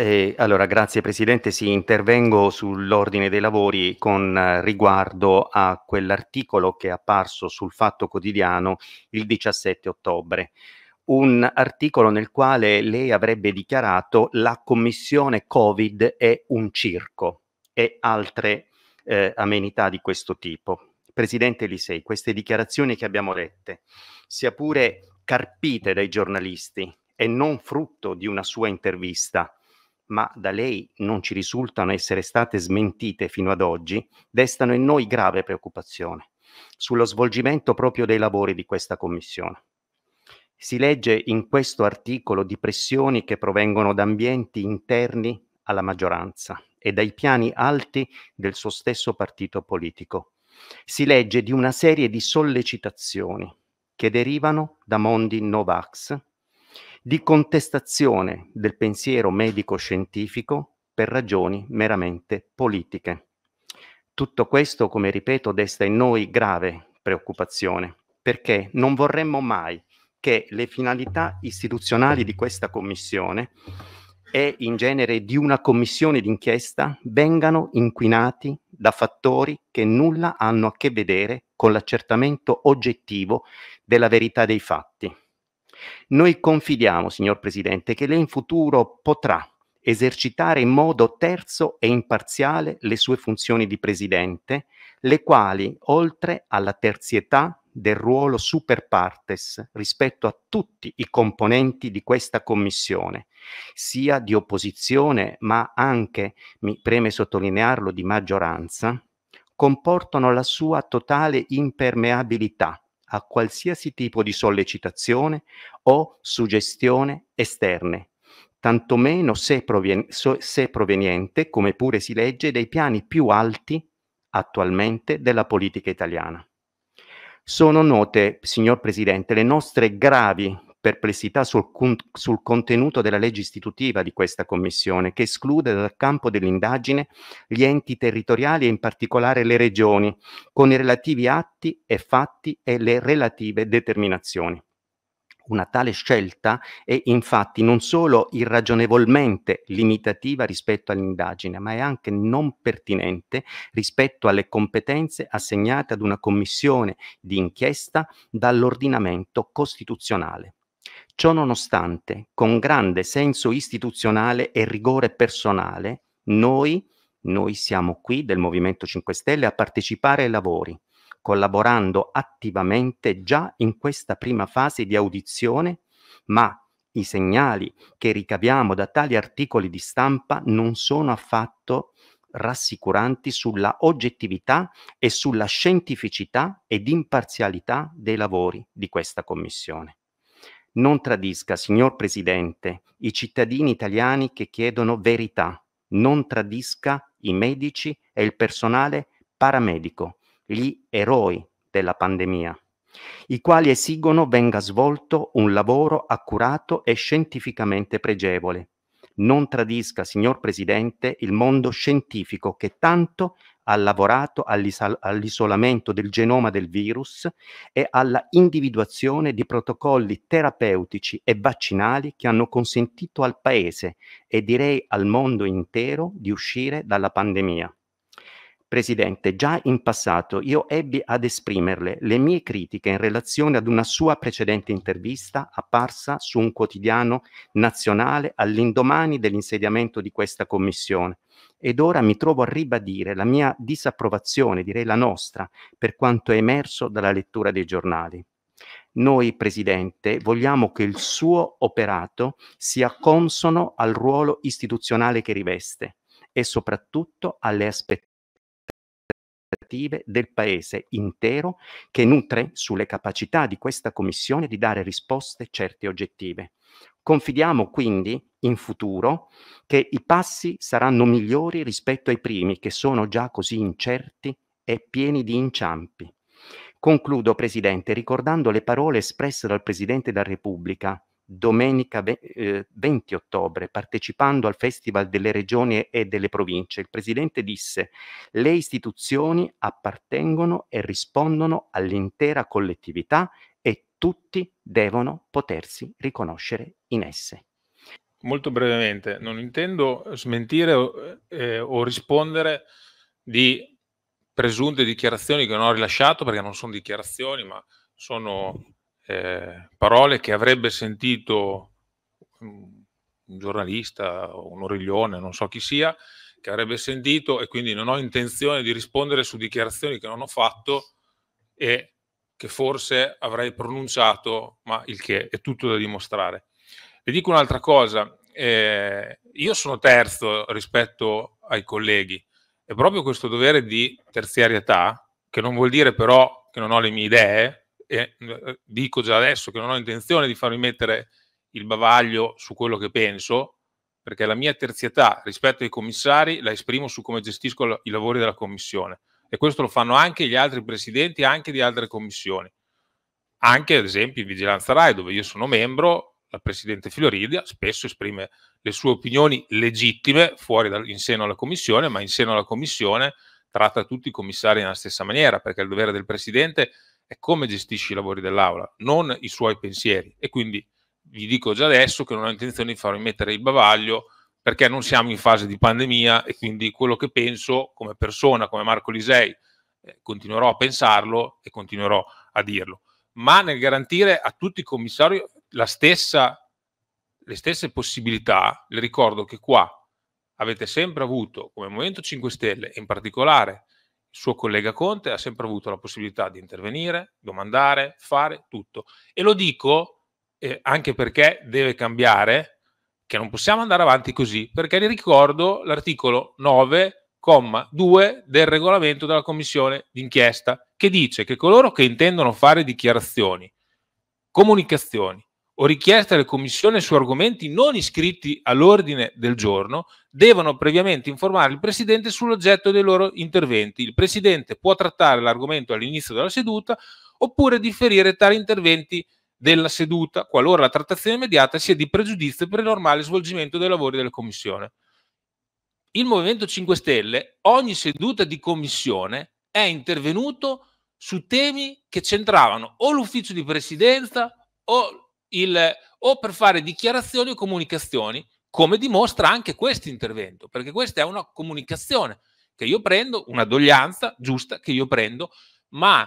Eh, allora, grazie Presidente. Sì, intervengo sull'ordine dei lavori con eh, riguardo a quell'articolo che è apparso sul Fatto Quotidiano il 17 ottobre. Un articolo nel quale lei avrebbe dichiarato la commissione Covid è un circo e altre eh, amenità di questo tipo. Presidente Lisei, queste dichiarazioni che abbiamo lette, sia pure carpite dai giornalisti e non frutto di una sua intervista, ma da lei non ci risultano essere state smentite fino ad oggi, destano in noi grave preoccupazione sullo svolgimento proprio dei lavori di questa Commissione. Si legge in questo articolo di pressioni che provengono da ambienti interni alla maggioranza e dai piani alti del suo stesso partito politico. Si legge di una serie di sollecitazioni che derivano da mondi Novax di contestazione del pensiero medico-scientifico per ragioni meramente politiche. Tutto questo, come ripeto, desta in noi grave preoccupazione, perché non vorremmo mai che le finalità istituzionali di questa commissione e in genere di una commissione d'inchiesta vengano inquinati da fattori che nulla hanno a che vedere con l'accertamento oggettivo della verità dei fatti. Noi confidiamo, signor Presidente, che lei in futuro potrà esercitare in modo terzo e imparziale le sue funzioni di Presidente, le quali, oltre alla terzietà del ruolo super partes rispetto a tutti i componenti di questa commissione, sia di opposizione ma anche, mi preme sottolinearlo, di maggioranza, comportano la sua totale impermeabilità a qualsiasi tipo di sollecitazione o suggestione esterne, tantomeno se, provien- se proveniente, come pure si legge, dai piani più alti attualmente della politica italiana. Sono note, signor Presidente, le nostre gravi perplessità sul, sul, contenuto della legge istitutiva di questa Commissione, che esclude dal campo dell'indagine gli enti territoriali e in particolare le regioni, con i relativi atti e fatti e le relative determinazioni. Una tale scelta è infatti non solo irragionevolmente limitativa rispetto all'indagine, ma è anche non pertinente rispetto alle competenze assegnate ad una commissione di inchiesta dall'ordinamento costituzionale. Ciò nonostante, con grande senso istituzionale e rigore personale, noi, noi siamo qui del Movimento 5 Stelle a partecipare ai lavori, collaborando attivamente già in questa prima fase di audizione, ma i segnali che ricaviamo da tali articoli di stampa non sono affatto rassicuranti sulla oggettività e sulla scientificità ed imparzialità dei lavori di questa Commissione. Non tradisca, signor Presidente, i cittadini italiani che chiedono verità. Non tradisca i medici e il personale paramedico, gli eroi della pandemia, i quali esigono venga svolto un lavoro accurato e scientificamente pregevole. Non tradisca, signor Presidente, il mondo scientifico che tanto ha lavorato all'isolamento del genoma del virus e alla individuazione di protocolli terapeutici e vaccinali che hanno consentito al Paese e direi al mondo intero di uscire dalla pandemia. Presidente, già in passato io ebbi ad esprimerle le mie critiche in relazione ad una sua precedente intervista apparsa su un quotidiano nazionale all'indomani dell'insediamento di questa commissione, ed ora mi trovo a ribadire la mia disapprovazione, direi la nostra, per quanto è emerso dalla lettura dei giornali. Noi, Presidente, vogliamo che il suo operato sia consono al ruolo istituzionale che riveste e soprattutto alle aspettative del Paese intero che nutre sulle capacità di questa Commissione di dare risposte certe e oggettive. Confidiamo quindi in futuro che i passi saranno migliori rispetto ai primi, che sono già così incerti e pieni di inciampi. Concludo, Presidente, ricordando le parole espresse dal Presidente della Repubblica domenica 20 eh, ottobre, partecipando al Festival delle Regioni e delle Province, il Presidente disse le istituzioni appartengono e rispondono all'intera collettività e tutti devono potersi riconoscere in esse. Molto brevemente, non intendo smentire eh, eh, o rispondere di presunte dichiarazioni che non ho rilasciato, perché non sono dichiarazioni, ma sono eh, parole che avrebbe sentito un giornalista, un origlione, non so chi sia, che avrebbe sentito e quindi non ho intenzione di rispondere su dichiarazioni che non ho fatto e che forse avrei pronunciato, ma il che è tutto da dimostrare. Vi dico un'altra cosa, eh, io sono terzo rispetto ai colleghi e proprio questo dovere di terziarietà, che non vuol dire però che non ho le mie idee, e mhmm, eh, dico già adesso che non ho intenzione di farmi mettere il bavaglio su quello che penso, perché la mia terzietà rispetto ai commissari la esprimo su come gestisco i lavori della commissione e questo lo fanno anche gli altri presidenti anche di altre commissioni. Anche ad esempio in Vigilanza Rai, dove io sono membro, la presidente Filoridia spesso esprime le sue opinioni legittime fuori dal, in seno alla commissione, ma in seno alla commissione tratta tutti i commissari nella stessa maniera, perché il dovere del presidente è come gestisci i lavori dell'aula, non i suoi pensieri. E quindi vi dico già adesso che non ho intenzione di farmi mettere il bavaglio perché non siamo in fase di pandemia e quindi quello che penso come persona, come Marco Lisei, eh, continuerò a pensarlo e continuerò a dirlo. Ma nel garantire a tutti i commissari la stessa, le stesse possibilità, le ricordo che qua avete sempre avuto come Movimento 5 Stelle, in particolare suo collega Conte ha sempre avuto la possibilità di intervenire, domandare, fare tutto. E lo dico eh, anche perché deve cambiare, che non possiamo andare avanti così, perché ricordo l'articolo 9,2 del regolamento della commissione d'inchiesta, che dice che coloro che intendono fare dichiarazioni, comunicazioni o richieste alle commissioni su argomenti non iscritti all'ordine del giorno devono previamente informare il Presidente sull'oggetto dei loro interventi. Il Presidente può trattare l'argomento all'inizio della seduta oppure differire tali interventi della seduta, qualora la trattazione immediata sia di pregiudizio per il normale svolgimento dei lavori della Commissione. Il Movimento 5 Stelle, ogni seduta di Commissione, è intervenuto su temi che centravano o l'ufficio di presidenza o il, o per fare dichiarazioni o comunicazioni, come dimostra anche questo intervento, perché questa è una comunicazione che io prendo, una doglianza giusta che io prendo, ma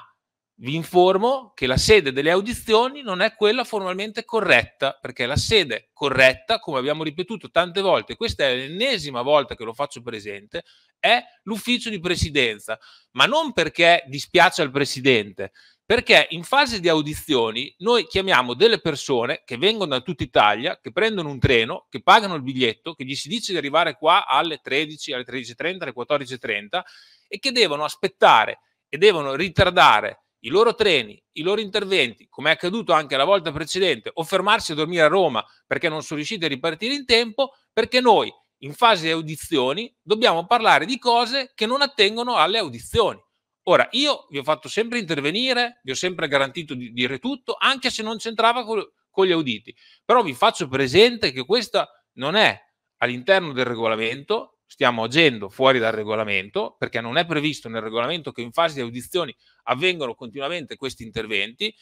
vi informo che la sede delle audizioni non è quella formalmente corretta, perché la sede corretta, come abbiamo ripetuto tante volte, questa è l'ennesima volta che lo faccio presente, è l'ufficio di presidenza, ma non perché dispiace al presidente, perché in fase di audizioni noi chiamiamo delle persone che vengono da tutta Italia, che prendono un treno, che pagano il biglietto, che gli si dice di arrivare qua alle 13, alle 13.30, alle 14.30 e che devono aspettare e devono ritardare i loro treni, i loro interventi, come è accaduto anche la volta precedente, o fermarsi a dormire a Roma perché non sono riusciti a ripartire in tempo, perché noi in fase di audizioni dobbiamo parlare di cose che non attengono alle audizioni. Ora, io vi ho fatto sempre intervenire, vi ho sempre garantito di dire tutto, anche se non c'entrava con, con gli auditi. Però vi faccio presente che questa non è all'interno del regolamento, stiamo agendo fuori dal regolamento, perché non è previsto nel regolamento che in fase di audizioni avvengano continuamente questi interventi,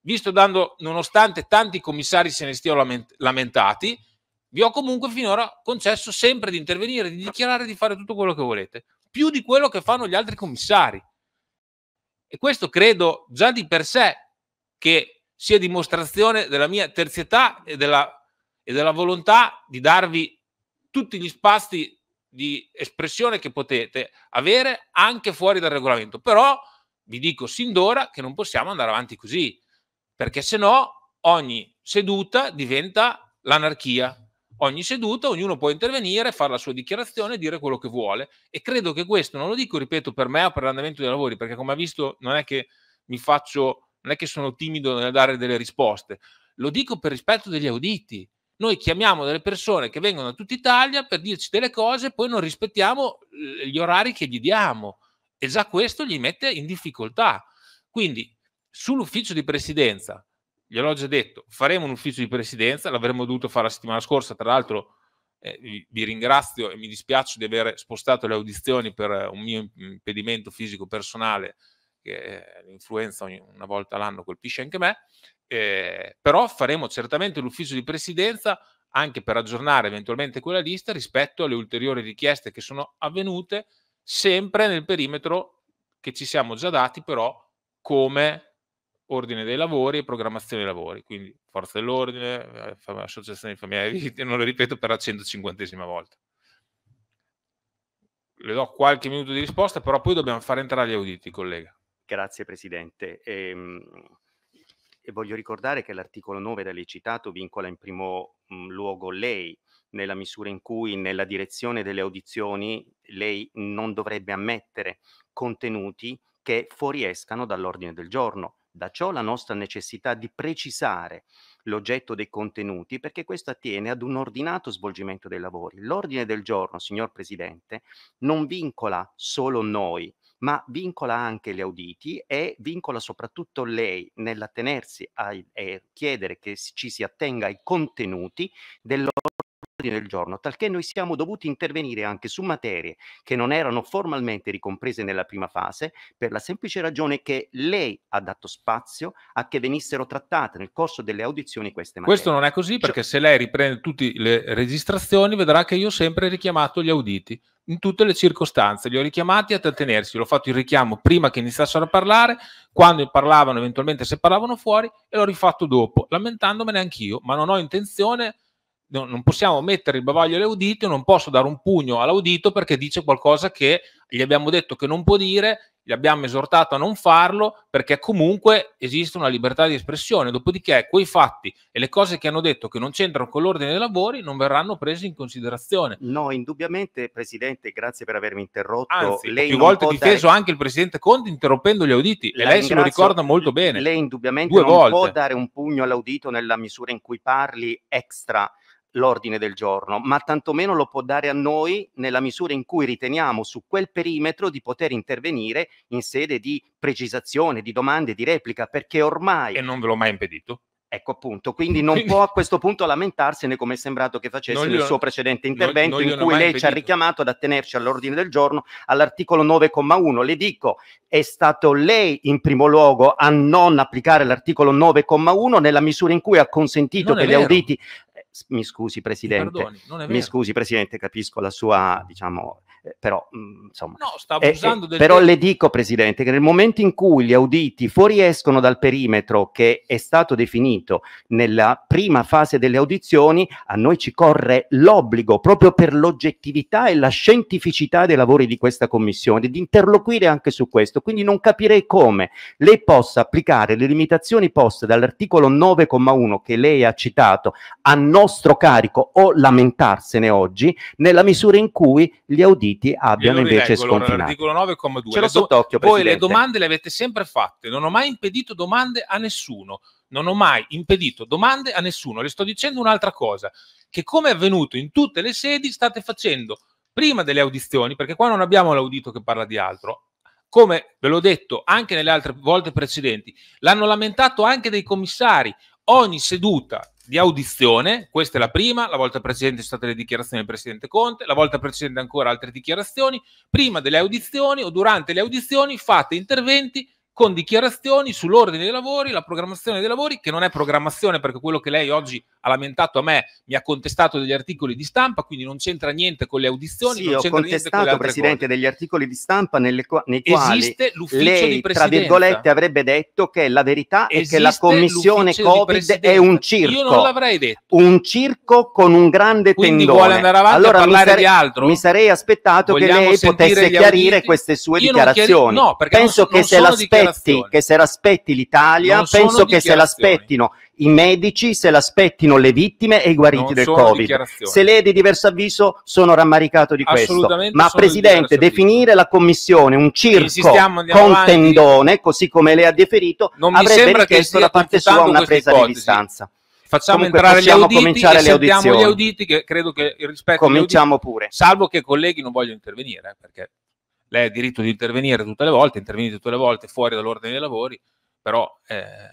visto dando, nonostante tanti commissari se ne stiano lamentati, vi ho comunque finora concesso sempre di intervenire, di dichiarare di fare tutto quello che volete, più di quello che fanno gli altri commissari. E questo credo già di per sé che sia dimostrazione della mia terzietà e della, e della volontà di darvi tutti gli spazi di espressione che potete avere anche fuori dal regolamento. Però vi dico sin d'ora che non possiamo andare avanti così, perché se no ogni seduta diventa l'anarchia ogni seduta ognuno può intervenire, fare la sua dichiarazione, dire quello che vuole e credo che questo, non lo dico, ripeto, per me o per l'andamento dei lavori, perché come ha visto non è che mi faccio, non è che sono timido nel dare delle risposte, lo dico per rispetto degli auditi. Noi chiamiamo delle persone che vengono da tutta Italia per dirci delle cose poi non rispettiamo eh, gli orari che gli diamo e già questo gli mette in difficoltà. Quindi sull'ufficio di presidenza, gliel'ho già detto, faremo un ufficio di presidenza, l'avremmo dovuto fare la settimana scorsa, tra l'altro eh, vi, vi ringrazio e mi dispiace di aver spostato le audizioni per un mio impedimento fisico personale, che eh, l'influenza una volta all'anno colpisce anche me, eh, però faremo certamente l'ufficio di presidenza anche per aggiornare eventualmente quella lista rispetto alle ulteriori richieste che sono avvenute sempre nel perimetro che ci siamo già dati però come ordine dei lavori e programmazione dei lavori, quindi forza dell'ordine, eh, associazione di familiari, non lo ripeto per la 150esima volta. Le do qualche minuto di risposta, però poi dobbiamo far entrare gli auditi, collega. Grazie Presidente. Ehm, voglio ricordare che l'articolo 9 da lei citato vincola in primo mm, luogo lei, nella misura in cui nella direzione delle audizioni lei non dovrebbe ammettere contenuti che fuoriescano dall'ordine del giorno da ciò la nostra necessità di precisare l'oggetto dei contenuti perché questo attiene ad un ordinato svolgimento dei lavori. L'ordine del giorno, signor Presidente, non vincola solo noi, ma vincola anche gli auditi e vincola soprattutto lei nell'attenersi e chiedere che ci si attenga ai contenuti dell'ordine minuti del giorno, talché noi siamo dovuti intervenire anche su materie che non erano formalmente ricomprese nella prima fase per la semplice ragione che lei ha dato spazio a che venissero trattate nel corso delle audizioni queste materie. Questo non è così cioè perché cioè... se lei riprende tutte le registrazioni vedrà che io ho sempre richiamato gli auditi in tutte le circostanze, li ho richiamati a trattenersi, l'ho fatto il richiamo prima che iniziassero a parlare, quando parlavano, eventualmente se parlavano fuori, e l'ho rifatto dopo, lamentandomene anch'io, ma non ho intenzione no, non possiamo mettere il bavaglio all'audito, non posso dare un pugno all'audito perché dice qualcosa che gli abbiamo detto che non può dire, gli abbiamo esortato a non farlo perché comunque esiste una libertà di espressione, dopodiché quei fatti e le cose che hanno detto che non c'entrano con l'ordine dei lavori non verranno presi in considerazione. No, indubbiamente Presidente, grazie per avermi interrotto. Anzi, lei più volte difeso dare... anche il Presidente Conte interrompendo gli auditi La e lei se lo ricorda molto bene. Lei indubbiamente Due non volte. può dare un pugno all'audito nella misura in cui parli extra l'ordine del giorno, ma tantomeno lo può dare a noi nella misura in cui riteniamo su quel perimetro di poter intervenire in sede di precisazione, di domande, di replica, perché ormai... E non ve l'ho mai impedito. Ecco appunto, quindi non può a questo punto lamentarsene come è sembrato che facesse nel suo precedente intervento non, non in cui lei impedito. ci ha richiamato ad attenerci all'ordine del giorno all'articolo 9,1. Le dico, è stato lei in primo luogo a non applicare l'articolo 9,1 nella misura in cui ha consentito che vero. gli auditi mi scusi Presidente, mi, pardoni, mi scusi Presidente, capisco la sua diciamo, però mhmm, insomma... No, sta abusando eh, eh del... Però le dico, Presidente, che nel momento in cui gli auditi fuoriescono dal perimetro che è stato definito nella prima fase delle audizioni, a noi ci corre l'obbligo, proprio per l'oggettività e la scientificità dei lavori di questa Commissione, di interloquire anche su questo. Quindi non capirei come lei possa applicare le limitazioni poste dall'articolo 9,1 che lei ha citato a nostro carico o lamentarsene oggi, nella misura in cui gli auditi Uniti abbiano invece sconfinato. L'articolo 9,2. Ce l'ho sott'occhio, Voi Presidente. le domande le avete sempre fatte, non ho mai impedito domande a nessuno. Non ho mai impedito domande a nessuno. Le sto dicendo un'altra cosa, che come è avvenuto in tutte le sedi state facendo prima delle audizioni, perché qua non abbiamo l'audito che parla di altro, come ve l'ho detto anche nelle altre volte precedenti, l'hanno lamentato anche dei commissari. Ogni seduta di audizione, questa è la prima, la volta precedente sono state le dichiarazioni del Presidente Conte, la volta precedente ancora altre dichiarazioni, prima delle audizioni o durante le audizioni fate interventi con dichiarazioni sull'ordine dei lavori, la programmazione dei lavori, che non è programmazione perché quello che lei oggi ha lamentato a me mi ha contestato degli articoli di stampa, quindi non c'entra niente con le audizioni. Sì, non ho contestato, Presidente, cose. degli articoli di stampa nelle nei quali Esiste lei, di tra virgolette, avrebbe detto che la verità è che la Commissione Covid è un circo. Io non l'avrei detto. Un circo con un grande quindi tendone. vuole andare avanti allora, a parlare sare- di altro? Mi sarei aspettato Vogliamo che lei potesse chiarire queste sue Io dichiarazioni. Chiari- no, perché Penso non, che non se l'aspetta aspetti, che se l'aspetti l'Italia, non penso che se l'aspettino i medici, se l'aspettino le vittime e i guariti non del Covid. Se lei è di diverso avviso, sono rammaricato di questo. Ma Presidente, definire la Commissione un circo Insistiamo, con tendone, così come lei ha deferito, non avrebbe richiesto da parte sua una presa ipotesi. di distanza facciamo Comunque entrare gli auditi cominciare le audizioni. gli auditi che credo che il rispetto cominciamo auditi, pure salvo che i colleghi non vogliono intervenire eh, perché lei ha diritto di intervenire tutte le volte, intervenite tutte le volte fuori dall'ordine dei lavori, però eh,